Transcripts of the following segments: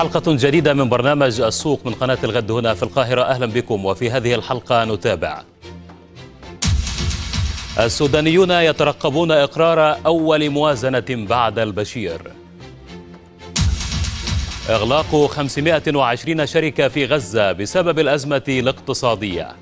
حلقة جديدة من برنامج السوق من قناة الغد هنا في القاهرة أهلا بكم وفي هذه الحلقة نتابع السودانيون يترقبون إقرار أول موازنة بعد البشير إغلاق 520 شركة في غزة بسبب الأزمة الاقتصادية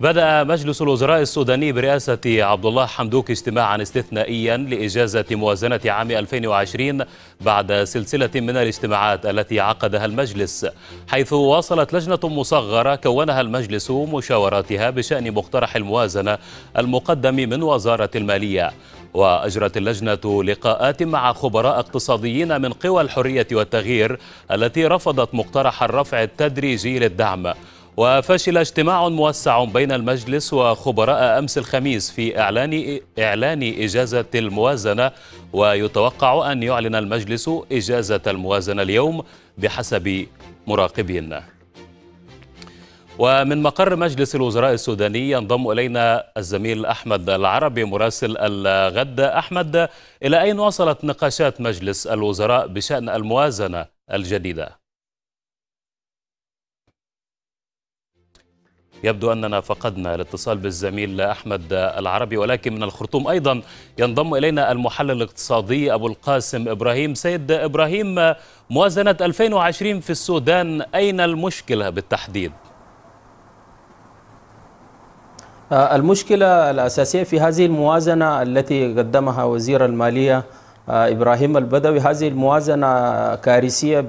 بدأ مجلس الوزراء السوداني برئاسة عبد الله حمدوك اجتماعا استثنائيا لإجازة موازنة عام 2020 بعد سلسلة من الاجتماعات التي عقدها المجلس حيث واصلت لجنة مصغرة كونها المجلس مشاوراتها بشأن مقترح الموازنة المقدم من وزارة المالية وأجرت اللجنة لقاءات مع خبراء اقتصاديين من قوى الحرية والتغيير التي رفضت مقترح الرفع التدريجي للدعم وفشل اجتماع موسع بين المجلس وخبراء أمس الخميس في إعلان إعلان إجازة الموازنة ويتوقع أن يعلن المجلس إجازة الموازنة اليوم بحسب مراقبين ومن مقر مجلس الوزراء السوداني ينضم إلينا الزميل أحمد العربي مراسل الغد أحمد إلى أين وصلت نقاشات مجلس الوزراء بشأن الموازنة الجديدة؟ يبدو أننا فقدنا الاتصال بالزميل أحمد العربي ولكن من الخرطوم أيضا ينضم إلينا المحلل الاقتصادي أبو القاسم إبراهيم سيد إبراهيم موازنة 2020 في السودان أين المشكلة بالتحديد؟ آه، المشكلة الأساسية في هذه الموازنة التي قدمها وزير المالية آه، إبراهيم البدوي هذه الموازنة كارثية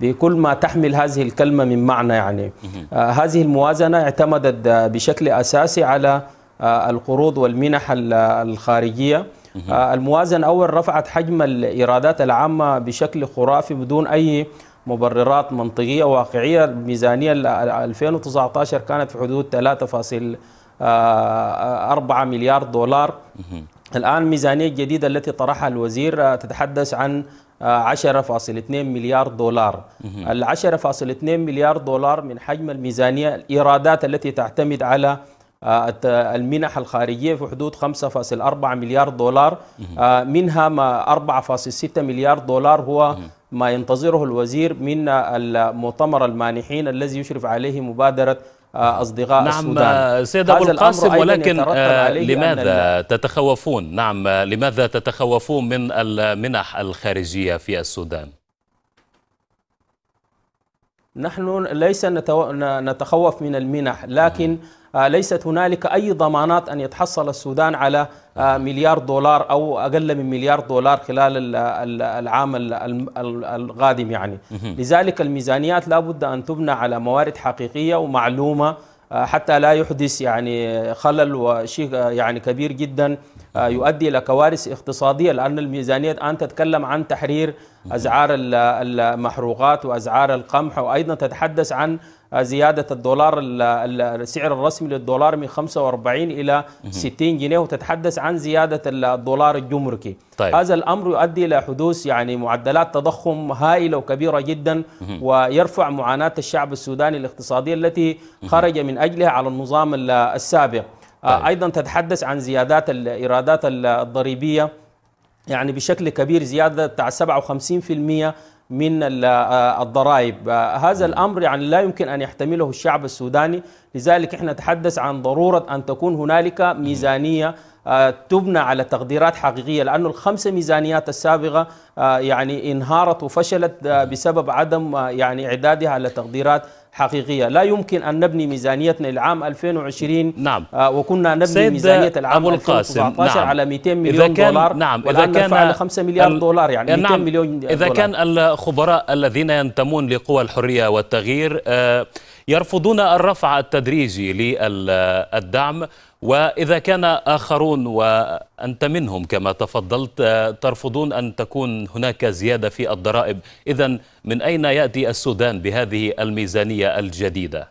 بكل ما تحمل هذه الكلمة من معنى يعني آه، هذه الموازنة اعتمدت آه، بشكل أساسي على آه، القروض والمنح الخارجية الموازنة أول رفعت حجم الإيرادات العامة بشكل خرافي بدون أي مبررات منطقية واقعية الميزانية 2019 كانت في حدود 3.4 مليار دولار الآن الميزانية الجديدة التي طرحها الوزير تتحدث عن 10.2 مليار دولار ال 10.2 مليار دولار من حجم الميزانية الإيرادات التي تعتمد على آه، المنح الخارجية في حدود 5.4 مليار دولار آه، منها ما 4.6 مليار دولار هو ما ينتظره الوزير من المؤتمر المانحين الذي يشرف عليه مبادرة آه، أصدقاء نعم السودان آه، سيد أبو القاسم ولكن آه، لماذا تتخوفون نعم لماذا تتخوفون من المنح الخارجية في السودان نحن ليس نتو... نتخوف من المنح لكن آه، ليست هنالك أي ضمانات أن يتحصل السودان على آه، مليار دولار أو أقل من مليار دولار خلال العام القادم يعني لذلك الميزانيات لابد أن تبنى على موارد حقيقية ومعلومة آه، حتى لا يحدث يعني خلل وشيء يعني كبير جدا آه، يؤدي إلى كوارث اقتصادية لأن الميزانية الآن تتكلم عن تحرير أسعار المحروقات وأسعار القمح وأيضا تتحدث عن زيادة الدولار السعر الرسمي للدولار من 45 إلى 60 جنيه وتتحدث عن زيادة الدولار الجمركي طيب. هذا الأمر يؤدي إلى حدوث يعني معدلات تضخم هائلة وكبيرة جدا ويرفع معاناة الشعب السوداني الاقتصادية التي خرج من أجلها على النظام السابق آه، طيب. ايضا تتحدث عن زيادات الايرادات الضريبيه يعني بشكل كبير زياده بتاع 57% من آه، الضرائب آه، هذا الأمر يعني لا يمكن أن يحتمله الشعب السوداني لذلك احنا نتحدث عن ضرورة أن تكون هنالك ميزانية آه، تبنى على تقديرات حقيقيه لانه الخمسه ميزانيات السابقه آه، يعني انهارت وفشلت آه، بسبب عدم يعني اعدادها على تقديرات حقيقيه، لا يمكن ان نبني ميزانيتنا العام 2020 نعم وكنا نبني ميزانيه العام أبو القاسم 2019 نعم على 200 مليون إذا كان دولار نعم اذا كان على 5 مليار دولار يعني 200 نعم مليون دولار اذا كان الخبراء الذين ينتمون لقوى الحريه والتغيير يرفضون الرفع التدريجي للدعم وإذا كان آخرون وأنت منهم كما تفضلت آه، ترفضون أن تكون هناك زيادة في الضرائب إذا من أين يأتي السودان بهذه الميزانية الجديدة؟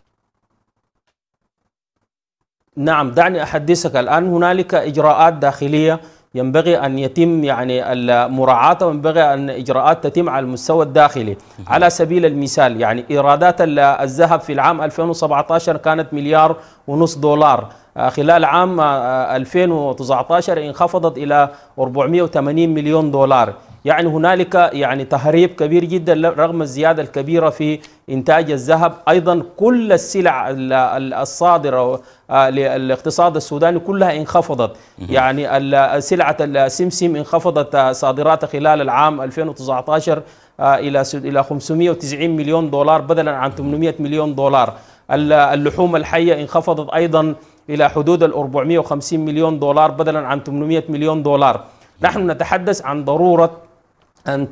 نعم دعني أحدثك الآن هنالك إجراءات داخلية ينبغي أن يتم يعني المراعاة وينبغي أن إجراءات تتم على المستوى الداخلي على سبيل المثال يعني إيرادات الذهب في العام 2017 كانت مليار ونص دولار آه، خلال عام 2019 آه، آه، انخفضت إلى 480 مليون دولار يعني هنالك يعني تهريب كبير جدا رغم الزيادة الكبيرة في إنتاج الذهب أيضا كل السلع الصادرة آه، للاقتصاد السوداني كلها انخفضت يعني سلعة السمسم انخفضت آه، صادراتها خلال العام 2019 آه، إلى إلى 590 مليون دولار بدلا عن 800 مليون دولار اللحوم الحية انخفضت أيضا إلى حدود ال 450 مليون دولار بدلا عن 800 مليون دولار نحن نتحدث عن ضرورة ان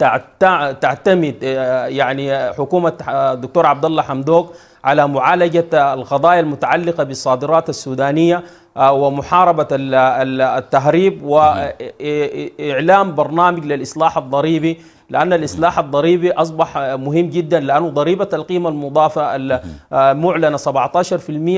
تعتمد آه، يعني حكومه الدكتور عبد الله حمدوك على معالجه القضايا المتعلقه بالصادرات السودانيه آه، ومحاربه التهريب واعلام برنامج للاصلاح الضريبي لأن الإصلاح الضريبي أصبح مهم جدا لأنه ضريبة القيمة المضافة المعلنة آه،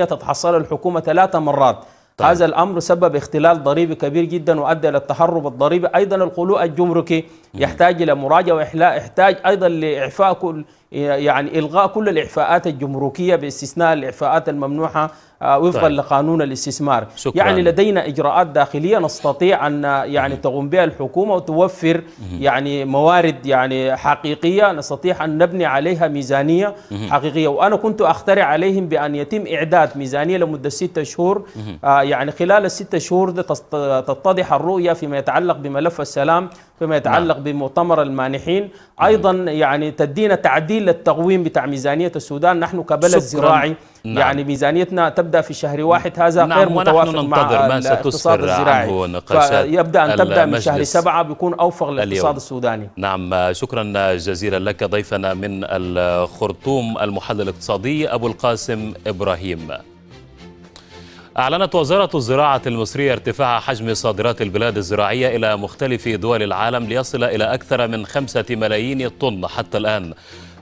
17% تتحصل الحكومة ثلاث مرات طيب. هذا الأمر سبب اختلال ضريبي كبير جدا وأدى إلى التهرب الضريبي أيضا القلوء الجمركي يحتاج إلى مراجعة ويحتاج أيضا لإعفاء كل يعني الغاء كل الاعفاءات الجمركيه باستثناء الاعفاءات الممنوحه آه، وفقا طيب. لقانون الاستثمار شكرا. يعني لدينا اجراءات داخليه نستطيع ان يعني تقوم بها الحكومه وتوفر يعني موارد يعني حقيقيه نستطيع ان نبني عليها ميزانيه حقيقيه وانا كنت اخترع عليهم بان يتم اعداد ميزانيه لمده ستة شهور آه، يعني خلال الستة شهور تتضح الرؤيه فيما يتعلق بملف السلام فيما نعم. يتعلق نعم. بمؤتمر المانحين ايضا يعني تدينا تعديل للتقويم بتاع ميزانيه السودان نحن كبلد زراعي نعم. يعني ميزانيتنا تبدا في شهر واحد هذا نعم غير متوافق مع ما الاقتصاد الزراعي يبدا ان تبدا من شهر سبعة بيكون اوفق للاقتصاد السوداني نعم شكرا جزيلا لك ضيفنا من الخرطوم المحلل الاقتصادي ابو القاسم ابراهيم أعلنت وزارة الزراعة المصرية ارتفاع حجم صادرات البلاد الزراعية إلى مختلف دول العالم ليصل إلى أكثر من خمسة ملايين طن حتى الآن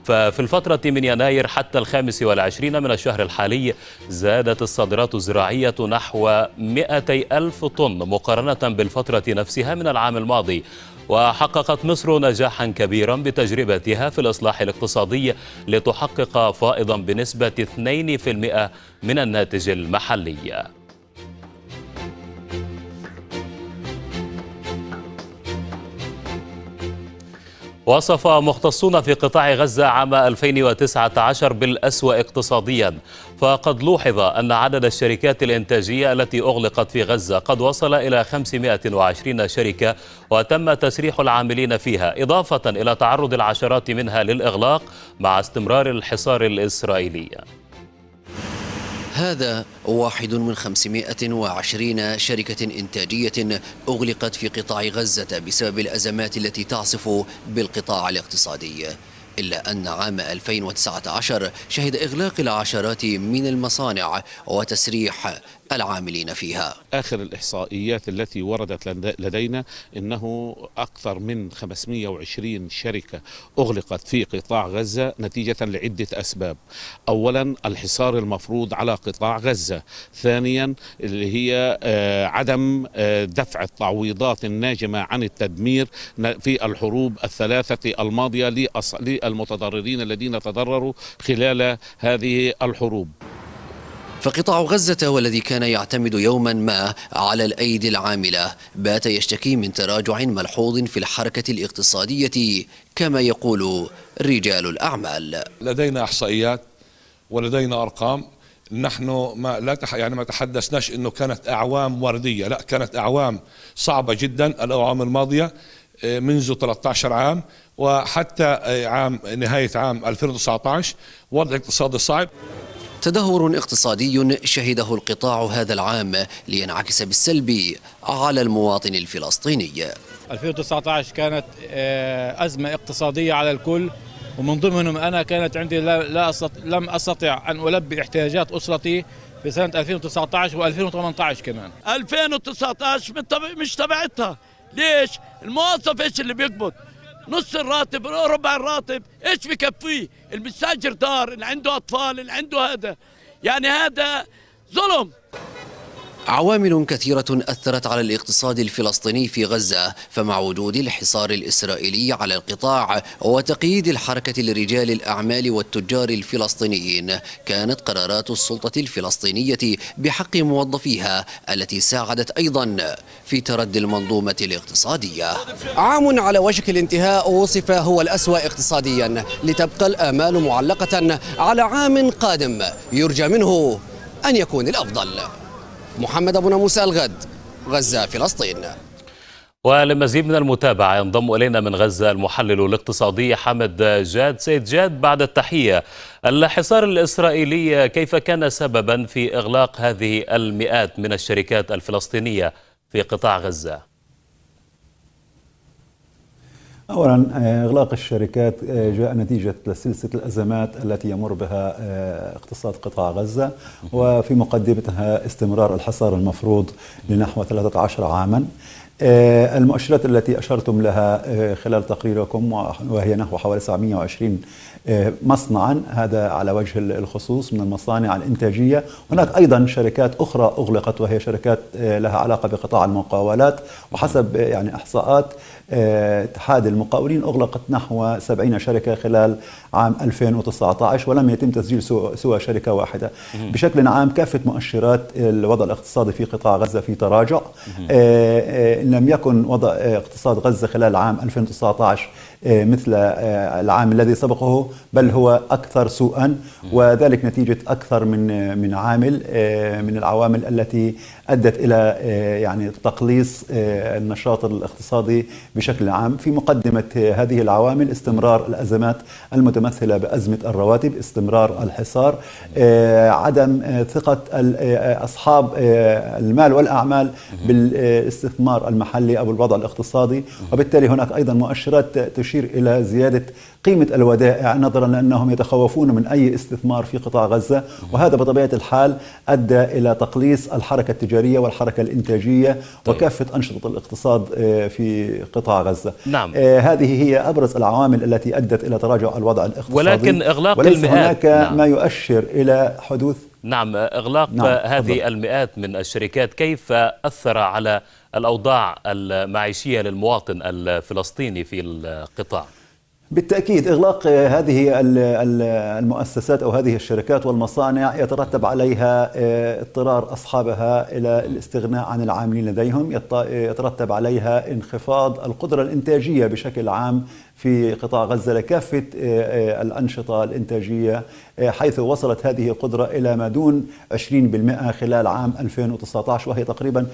ففي الفترة من يناير حتى الخامس والعشرين من الشهر الحالي زادت الصادرات الزراعية نحو مئتي ألف طن مقارنة بالفترة نفسها من العام الماضي وحققت مصر نجاحا كبيرا بتجربتها في الإصلاح الاقتصادي لتحقق فائضا بنسبة 2% من الناتج المحلي وصف مختصون في قطاع غزة عام 2019 بالأسوأ اقتصاديا فقد لوحظ أن عدد الشركات الإنتاجية التي أغلقت في غزة قد وصل إلى 520 شركة وتم تسريح العاملين فيها إضافة إلى تعرض العشرات منها للإغلاق مع استمرار الحصار الإسرائيلي هذا واحد من 520 شركة إنتاجية أغلقت في قطاع غزة بسبب الأزمات التي تعصف بالقطاع الاقتصادي إلا أن عام 2019 شهد إغلاق العشرات من المصانع وتسريح العاملين فيها آخر الإحصائيات التي وردت لدينا أنه أكثر من 520 شركة أغلقت في قطاع غزة نتيجة لعدة أسباب أولا الحصار المفروض على قطاع غزة ثانيا اللي هي آه، عدم آه، دفع التعويضات الناجمة عن التدمير في الحروب الثلاثة الماضية للمتضررين الذين تضرروا خلال هذه الحروب فقطاع غزة والذي كان يعتمد يوما ما على الأيدي العاملة بات يشتكي من تراجع ملحوظ في الحركة الاقتصادية كما يقول رجال الأعمال لدينا إحصائيات ولدينا أرقام نحن ما لا تح يعني ما تحدثناش انه كانت اعوام ورديه لا كانت اعوام صعبه جدا الاعوام الماضيه منذ 13 عام وحتى عام نهاية عام 2019 وضع اقتصادي صعب تدهور اقتصادي شهده القطاع هذا العام لينعكس بالسلب على المواطن الفلسطيني 2019 كانت آه، أزمة اقتصادية على الكل ومن ضمنهم أنا كانت عندي لا أستط... لم أستطع أن ألبي احتياجات أسرتي في سنة 2019 و2018 كمان 2019 مش تبعتها ليش؟ الموظف ايش اللي بيقبض؟ نص الراتب ربع الراتب ايش بكفيه؟ المستاجر دار اللي عنده اطفال اللي عنده هذا يعني هذا ظلم عوامل كثيرة أثرت على الاقتصاد الفلسطيني في غزة فمع وجود الحصار الإسرائيلي على القطاع وتقييد الحركة لرجال الأعمال والتجار الفلسطينيين كانت قرارات السلطة الفلسطينية بحق موظفيها التي ساعدت أيضا في تردي المنظومة الاقتصادية عام على وشك الانتهاء وصف هو الأسوأ اقتصاديا لتبقى الآمال معلقة على عام قادم يرجى منه أن يكون الأفضل محمد أبو ناموس الغد غزة فلسطين ولمزيد من المتابعة ينضم إلينا من غزة المحلل الاقتصادي حمد جاد سيد جاد بعد التحية الحصار الإسرائيلي كيف كان سببا في إغلاق هذه المئات من الشركات الفلسطينية في قطاع غزة؟ اولا آه، اغلاق الشركات آه، جاء نتيجه لسلسله الازمات التي يمر بها آه، اقتصاد قطاع غزه وفي مقدمتها استمرار الحصار المفروض لنحو 13 عاما المؤشرات التي أشرتم لها خلال تقريركم وهي نحو حوالي 720 مصنعا هذا على وجه الخصوص من المصانع الإنتاجية هناك أيضا شركات أخرى أغلقت وهي شركات لها علاقة بقطاع المقاولات وحسب يعني إحصاءات اتحاد المقاولين أغلقت نحو 70 شركة خلال عام 2019 ولم يتم تسجيل سوى شركة واحدة بشكل عام كافة مؤشرات الوضع الاقتصادي في قطاع غزة في تراجع آه، آه، لم يكن وضع اقتصاد غزة خلال عام 2019 آه، مثل آه، العام الذي سبقه بل هو أكثر سوءا وذلك نتيجة أكثر من آه، من عامل من العوامل التي أدت إلى يعني تقليص النشاط الاقتصادي بشكل عام في مقدمة هذه العوامل استمرار الأزمات المتمثلة بأزمة الرواتب استمرار الحصار عدم ثقة أصحاب المال والأعمال بالاستثمار المحلي أو الوضع الاقتصادي وبالتالي هناك أيضا مؤشرات تشير إلى زيادة قيمة الودائع نظرا لأنهم يتخوفون من أي استثمار في قطاع غزة وهذا بطبيعة الحال أدى إلى تقليص الحركة التجارية والحركة الإنتاجية طيب. وكافة أنشطة الاقتصاد آه، في قطاع غزة نعم. آه، هذه هي أبرز العوامل التي أدت إلى تراجع الوضع الاقتصادي ولكن إغلاق وليس المهاد هناك نعم. ما يؤشر إلى حدوث نعم إغلاق نعم. هذه بالضبط. المئات من الشركات كيف أثر على الأوضاع المعيشية للمواطن الفلسطيني في القطاع؟ بالتأكيد إغلاق هذه المؤسسات أو هذه الشركات والمصانع يترتب عليها آه، اضطرار أصحابها إلى الاستغناء عن العاملين لديهم يترتب عليها انخفاض القدرة الإنتاجية بشكل عام في قطاع غزة لكافة آه، آه، الأنشطة الإنتاجية آه، حيث وصلت هذه القدرة إلى ما دون 20% خلال عام 2019 وهي تقريبا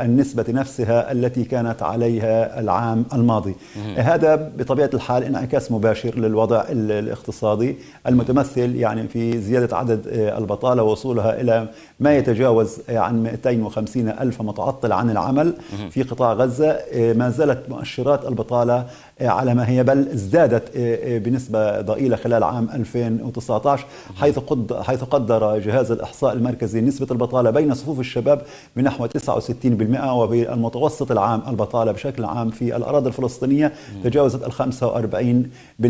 النسبة نفسها التي كانت عليها العام الماضي هذا بطبيعة الحال انعكاس مباشر للوضع الاقتصادي المتمثل يعني في زيادة عدد البطالة ووصولها إلى ما يتجاوز عن 250 ألف متعطل عن العمل في قطاع غزة ما زالت مؤشرات البطالة على ما هي بل ازدادت آه، آه، بنسبة ضئيلة خلال عام 2019 حيث قد حيث قدر جهاز الإحصاء المركزي نسبة البطالة بين صفوف الشباب بنحو 69% وبالمتوسط العام البطالة بشكل عام في الأراضي الفلسطينية تجاوزت ال 45%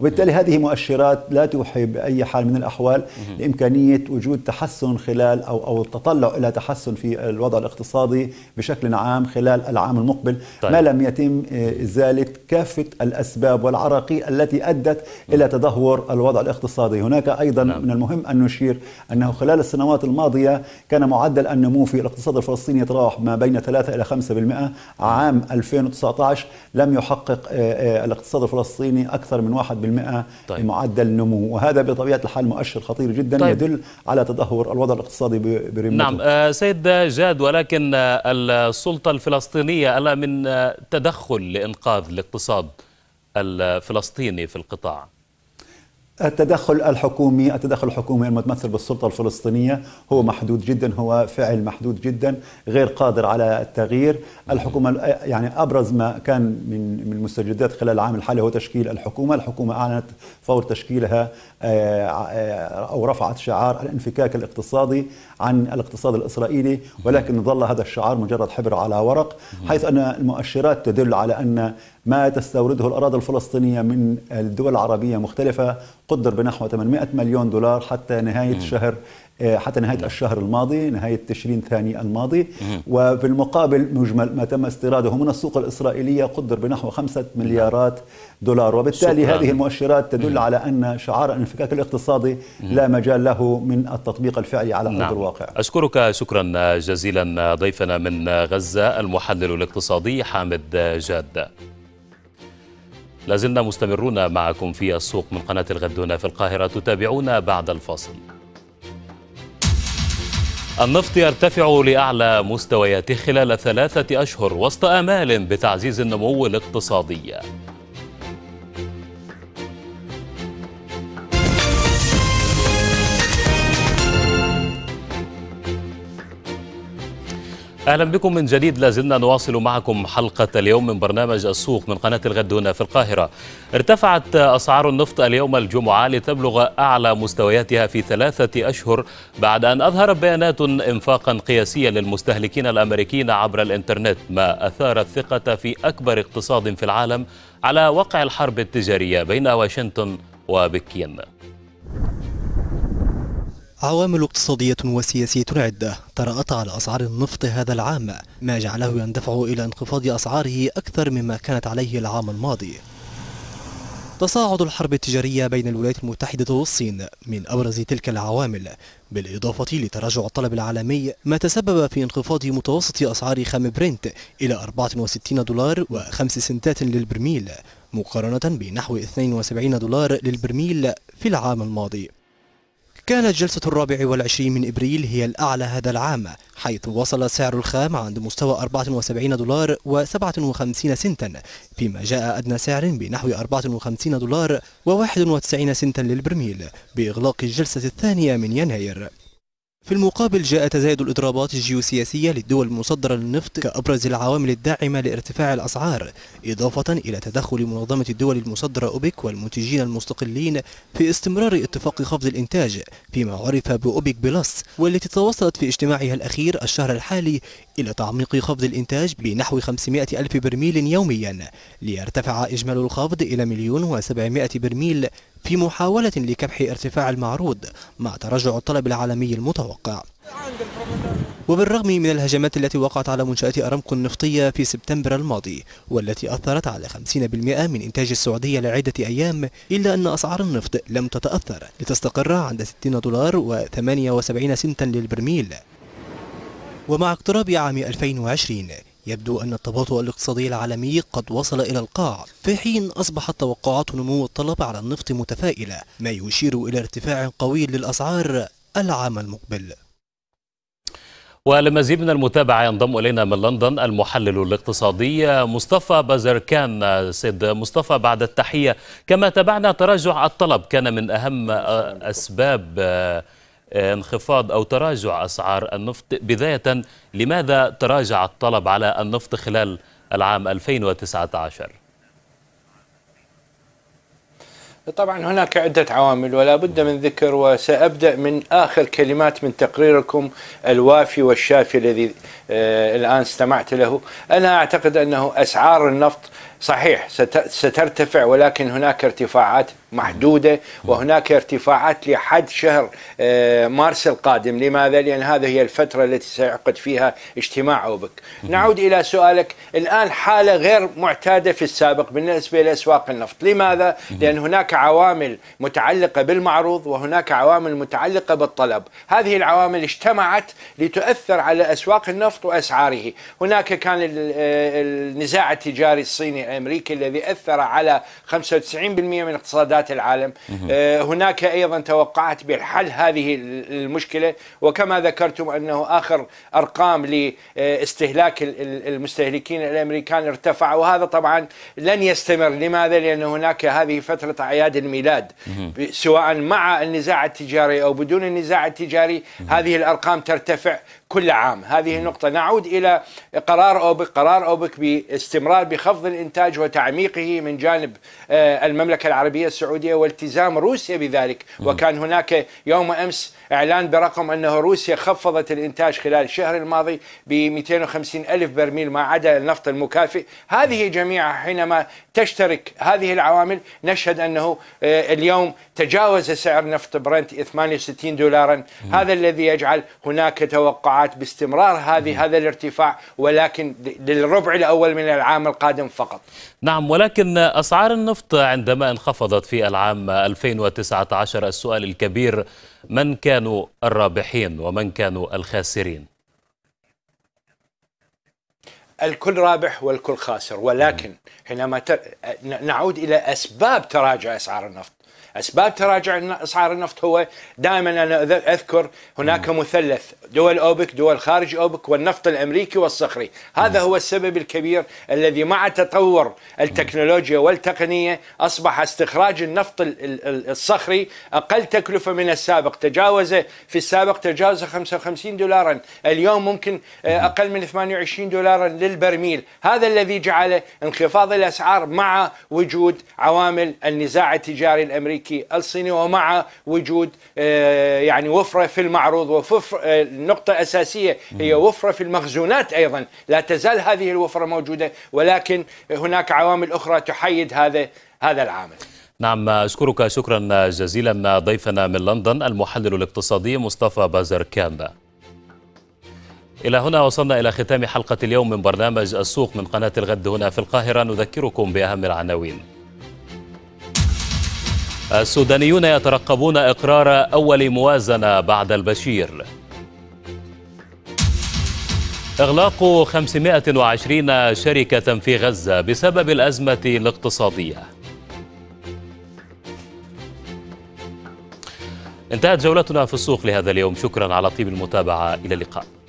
وبالتالي هذه مؤشرات لا توحي بأي حال من الأحوال لإمكانية وجود تحسن خلال أو أو التطلع إلى تحسن في الوضع الاقتصادي بشكل عام خلال العام المقبل طيب. ما لم يتم إزالة كافة كافة الأسباب والعراقيل التي أدت إلى تدهور الوضع الاقتصادي هناك أيضا نعم. من المهم أن نشير أنه خلال السنوات الماضية كان معدل النمو في الاقتصاد الفلسطيني يتراوح ما بين 3 إلى 5% عام 2019 لم يحقق آه، آه، الاقتصاد الفلسطيني أكثر من 1% طيب. معدل نمو وهذا بطبيعة الحال مؤشر خطير جدا طيب. يدل على تدهور الوضع الاقتصادي برمته نعم آه، سيد جاد ولكن السلطة الفلسطينية ألا من تدخل لإنقاذ الاقتصاد المرصد الفلسطيني في القطاع التدخل الحكومي التدخل الحكومي المتمثل بالسلطة الفلسطينية هو محدود جدا هو فعل محدود جدا غير قادر على التغيير الحكومة يعني أبرز ما كان من من مستجدات خلال العام الحالي هو تشكيل الحكومة الحكومة أعلنت فور تشكيلها آه، آه، أو رفعت شعار الانفكاك الاقتصادي عن الاقتصاد الإسرائيلي ولكن ظل هذا الشعار مجرد حبر على ورق حيث أن المؤشرات تدل على أن ما تستورده الأراضي الفلسطينية من الدول العربية مختلفة قدر بنحو 800 مليون دولار حتى نهاية شهر آه، حتى نهاية نعم. الشهر الماضي نهاية تشرين ثاني الماضي وفي المقابل مجمل ما تم استيراده من السوق الإسرائيلية قدر بنحو خمسة نعم. مليارات دولار وبالتالي شكرا. هذه المؤشرات تدل على أن شعار الانفكاك الاقتصادي لا مجال له من التطبيق الفعلي على أرض نعم. الواقع أشكرك شكرا جزيلا ضيفنا من غزة المحلل الاقتصادي حامد جاد لازلنا مستمرون معكم في السوق من قناة الغدونة في القاهرة تتابعونا بعد الفاصل النفط يرتفع لأعلى مستوياته خلال ثلاثة أشهر وسط آمال بتعزيز النمو الاقتصادي اهلا بكم من جديد لازلنا نواصل معكم حلقه اليوم من برنامج السوق من قناه الغد هنا في القاهره. ارتفعت اسعار النفط اليوم الجمعه لتبلغ اعلى مستوياتها في ثلاثه اشهر بعد ان اظهرت بيانات انفاقا قياسيا للمستهلكين الامريكيين عبر الانترنت ما اثار الثقه في اكبر اقتصاد في العالم على وقع الحرب التجاريه بين واشنطن وبكين. عوامل اقتصادية وسياسية عدة طرأت على أسعار النفط هذا العام ما جعله يندفع إلى انخفاض أسعاره أكثر مما كانت عليه العام الماضي تصاعد الحرب التجارية بين الولايات المتحدة والصين من أبرز تلك العوامل بالإضافة لتراجع الطلب العالمي ما تسبب في انخفاض متوسط أسعار خام برنت إلى 64 دولار و5 سنتات للبرميل مقارنة بنحو 72 دولار للبرميل في العام الماضي كانت جلسة الرابع والعشرين من إبريل هي الأعلى هذا العام حيث وصل سعر الخام عند مستوى 74 دولار و57 سنتا فيما جاء أدنى سعر بنحو 54 دولار و91 سنتا للبرميل بإغلاق الجلسة الثانية من يناير في المقابل جاء تزايد الإضرابات الجيوسياسية للدول المصدرة للنفط كأبرز العوامل الداعمة لارتفاع الأسعار إضافة إلى تدخل منظمة الدول المصدرة أوبك والمنتجين المستقلين في استمرار اتفاق خفض الإنتاج فيما عرف بأوبك بلس والتي توصلت في اجتماعها الأخير الشهر الحالي إلى تعميق خفض الإنتاج بنحو 500 ألف برميل يوميا ليرتفع إجمالي الخفض إلى مليون وسبعمائة برميل في محاولة لكبح ارتفاع المعروض مع تراجع الطلب العالمي المتوقع المتوقع وبالرغم من الهجمات التي وقعت على منشآت أرامكو النفطية في سبتمبر الماضي والتي أثرت على 50% من إنتاج السعودية لعدة أيام إلا أن أسعار النفط لم تتأثر لتستقر عند 60 دولار و78 سنتا للبرميل ومع اقتراب عام 2020 يبدو أن التباطؤ الاقتصادي العالمي قد وصل إلى القاع في حين أصبحت توقعات نمو الطلب على النفط متفائلة ما يشير إلى ارتفاع قوي للأسعار العام المقبل ولمزيد من المتابعة ينضم إلينا من لندن المحلل الاقتصادي مصطفى بازركان سيد مصطفى بعد التحية كما تابعنا تراجع الطلب كان من أهم أسباب آه، انخفاض أو تراجع أسعار النفط بداية لماذا تراجع الطلب على النفط خلال العام 2019؟ طبعا هناك عدة عوامل ولا بد من ذكر وسأبدأ من آخر كلمات من تقريركم الوافي والشافي الذي آه، الآن استمعت له أنا أعتقد أنه أسعار النفط صحيح سترتفع ولكن هناك ارتفاعات محدودة وهناك ارتفاعات لحد شهر آه، مارس القادم لماذا؟ لأن هذه هي الفترة التي سيعقد فيها اجتماع أوبك نعود إلى سؤالك الآن حالة غير معتادة في السابق بالنسبة لأسواق النفط لماذا؟ لأن هناك عوامل متعلقة بالمعروض وهناك عوامل متعلقة بالطلب هذه العوامل اجتمعت لتؤثر على أسواق النفط خفض أسعاره هناك كان النزاع التجاري الصيني الأمريكي الذي أثر على 95% من اقتصادات العالم آه، هناك أيضا توقعت بحل هذه المشكلة وكما ذكرتم أنه آخر أرقام لاستهلاك المستهلكين الأمريكان ارتفع وهذا طبعا لن يستمر لماذا؟ لأن هناك هذه فترة أعياد الميلاد سواء مع النزاع التجاري أو بدون النزاع التجاري هذه الأرقام ترتفع كل عام هذه النقطة نعود إلى قرار أوبك قرار أوبك باستمرار بخفض الإنتاج وتعميقه من جانب آه، المملكة العربية السعودية والتزام روسيا بذلك وكان هناك يوم أمس إعلان برقم أنه روسيا خفضت الإنتاج خلال الشهر الماضي ب 250 ألف برميل ما عدا النفط المكافئ هذه جميعها حينما تشترك هذه العوامل نشهد أنه آه، اليوم تجاوز سعر نفط برنت 68 دولارا هذا الذي يجعل هناك توقعات باستمرار هذه هذا الارتفاع ولكن للربع الأول من العام القادم فقط نعم ولكن أسعار النفط عندما انخفضت في العام 2019 السؤال الكبير من كانوا الرابحين ومن كانوا الخاسرين الكل رابح والكل خاسر ولكن حينما نعود الى اسباب تراجع اسعار النفط اسباب تراجع اسعار النفط هو دائما انا اذكر هناك مثلث دول اوبك دول خارج اوبك والنفط الامريكي والصخري هذا هو السبب الكبير الذي مع تطور التكنولوجيا والتقنيه اصبح استخراج النفط الصخري اقل تكلفه من السابق تجاوز في السابق تجاوز 55 دولارا اليوم ممكن آه، اقل من 28 دولارا للبرميل هذا الذي جعل انخفاض الاسعار مع وجود عوامل النزاع التجاري الامريكي الامريكي الصيني ومع وجود آه، يعني وفره في المعروض وفر النقطه آه، الاساسيه هي وفره في المخزونات ايضا لا تزال هذه الوفره موجوده ولكن هناك عوامل اخرى تحيد هذا هذا العامل نعم أشكرك شكرا جزيلا ضيفنا من لندن المحلل الاقتصادي مصطفى بازركان إلى هنا وصلنا إلى ختام حلقة اليوم من برنامج السوق من قناة الغد هنا في القاهرة نذكركم بأهم العناوين السودانيون يترقبون إقرار أول موازنة بعد البشير إغلاق 520 شركة في غزة بسبب الأزمة الاقتصادية انتهت جولتنا في السوق لهذا اليوم شكرا على طيب المتابعة إلى اللقاء